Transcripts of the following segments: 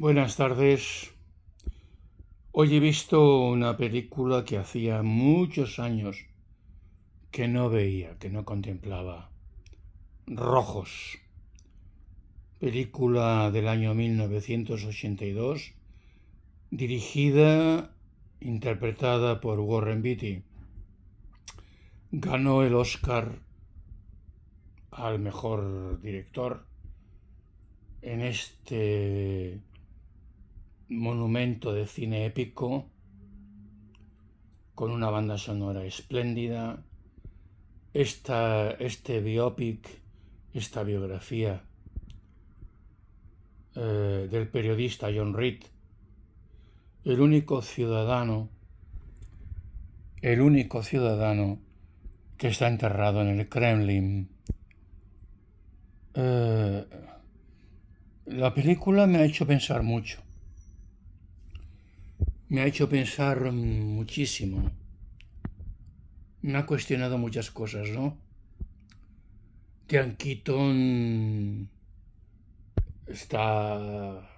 Buenas tardes. Hoy he visto una película que hacía muchos años que no veía, que no contemplaba. Rojos. Película del año 1982, dirigida, interpretada por Warren Beatty. Ganó el Oscar al mejor director en este monumento de cine épico con una banda sonora espléndida. Esta, este biopic, esta biografía eh, del periodista John Reed, el único ciudadano, el único ciudadano que está enterrado en el Kremlin. Eh, la película me ha hecho pensar mucho me ha hecho pensar muchísimo. Me ha cuestionado muchas cosas, ¿no? Tianquitón está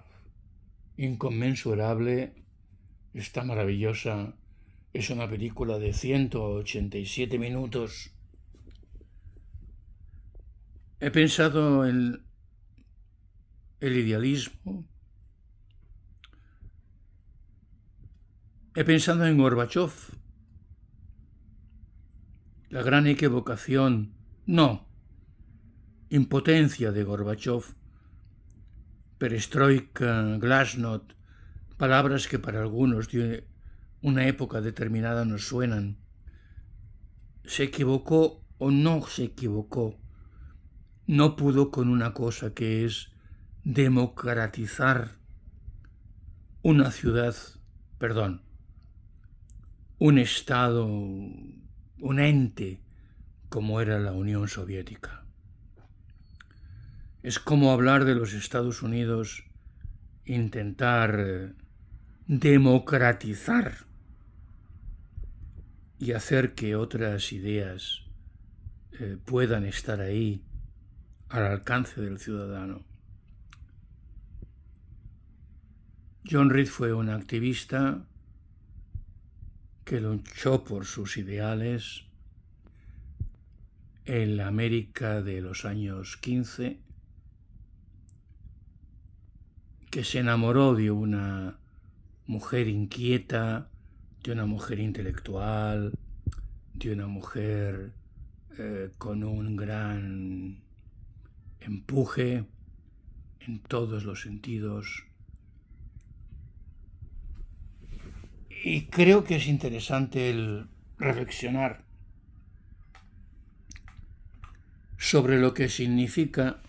inconmensurable, está maravillosa. Es una película de 187 minutos. He pensado en el idealismo, He pensado en Gorbachev. La gran equivocación, no, impotencia de Gorbachev, perestroika, glasnost, palabras que para algunos de una época determinada nos suenan. Se equivocó o no se equivocó. No pudo con una cosa que es democratizar una ciudad, perdón, un Estado, un ente como era la Unión Soviética. Es como hablar de los Estados Unidos, intentar democratizar y hacer que otras ideas eh, puedan estar ahí al alcance del ciudadano. John Reed fue un activista que luchó por sus ideales en la América de los años 15, que se enamoró de una mujer inquieta, de una mujer intelectual, de una mujer eh, con un gran empuje en todos los sentidos y creo que es interesante el reflexionar sobre lo que significa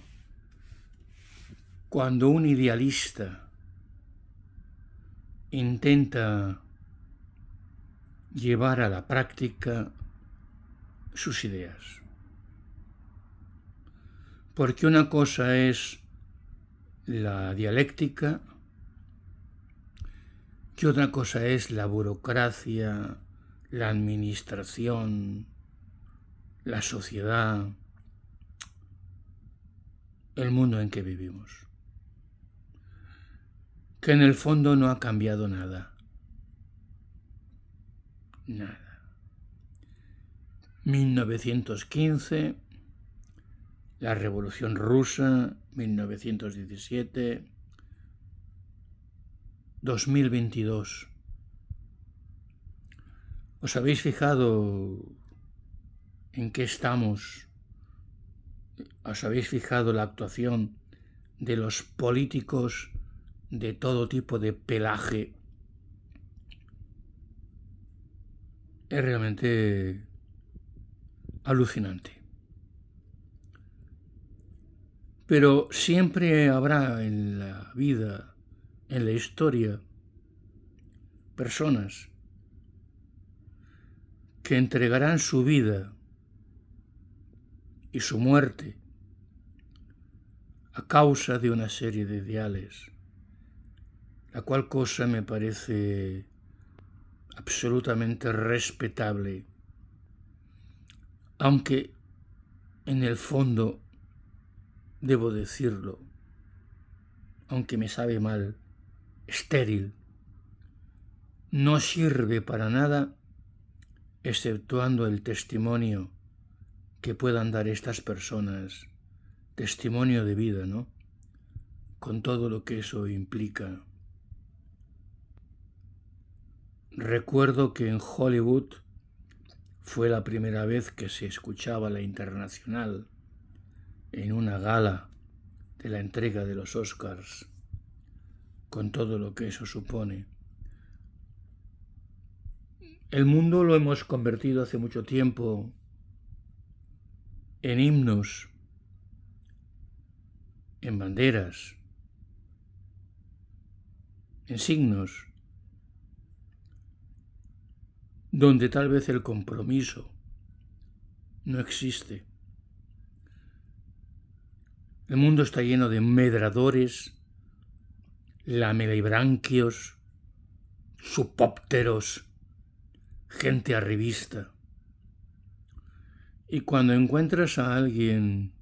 cuando un idealista intenta llevar a la práctica sus ideas. Porque una cosa es la dialéctica, que otra cosa es la burocracia, la administración, la sociedad, el mundo en que vivimos. Que en el fondo no ha cambiado nada. Nada. 1915, la Revolución Rusa, 1917, 2022. ¿Os habéis fijado en qué estamos? ¿Os habéis fijado la actuación de los políticos de todo tipo de pelaje? Es realmente alucinante. Pero siempre habrá en la vida en la historia personas que entregarán su vida y su muerte a causa de una serie de ideales, la cual cosa me parece absolutamente respetable, aunque en el fondo debo decirlo, aunque me sabe mal, estéril, no sirve para nada exceptuando el testimonio que puedan dar estas personas, testimonio de vida, ¿no? Con todo lo que eso implica. Recuerdo que en Hollywood fue la primera vez que se escuchaba la internacional en una gala de la entrega de los Oscars con todo lo que eso supone. El mundo lo hemos convertido hace mucho tiempo en himnos, en banderas, en signos, donde tal vez el compromiso no existe. El mundo está lleno de medradores, lamelibranquios, supópteros, gente arribista. Y cuando encuentras a alguien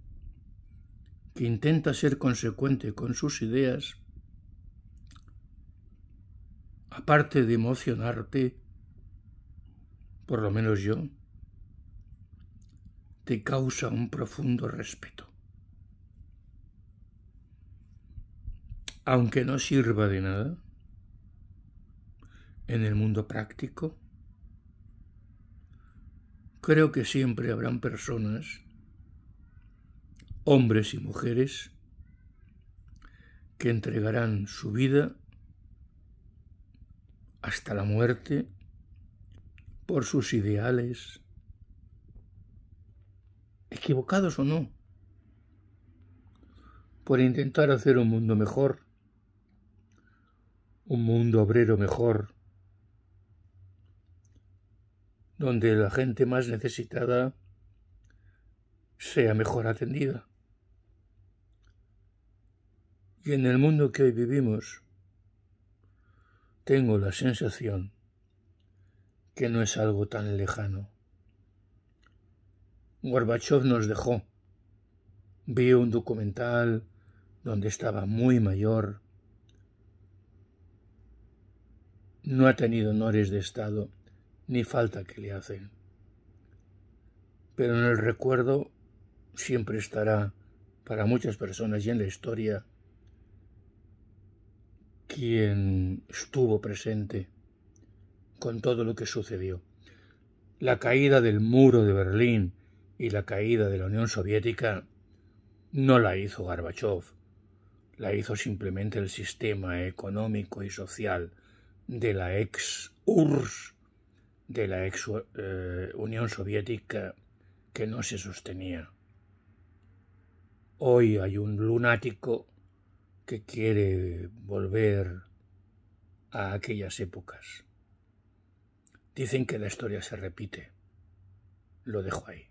que intenta ser consecuente con sus ideas, aparte de emocionarte, por lo menos yo, te causa un profundo respeto. aunque no sirva de nada, en el mundo práctico, creo que siempre habrán personas, hombres y mujeres, que entregarán su vida hasta la muerte por sus ideales, equivocados o no, por intentar hacer un mundo mejor un mundo obrero mejor, donde la gente más necesitada sea mejor atendida. Y en el mundo que hoy vivimos, tengo la sensación que no es algo tan lejano. Gorbachev nos dejó. Vi un documental donde estaba muy mayor no ha tenido honores de Estado, ni falta que le hacen. Pero en el recuerdo siempre estará, para muchas personas y en la historia, quien estuvo presente con todo lo que sucedió. La caída del muro de Berlín y la caída de la Unión Soviética no la hizo Gorbachev, la hizo simplemente el sistema económico y social de la ex URSS, de la ex eh, Unión Soviética, que no se sostenía. Hoy hay un lunático que quiere volver a aquellas épocas. Dicen que la historia se repite. Lo dejo ahí.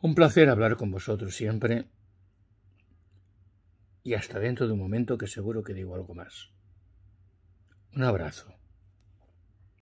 Un placer hablar con vosotros siempre y hasta dentro de un momento que seguro que digo algo más. Un abrazo.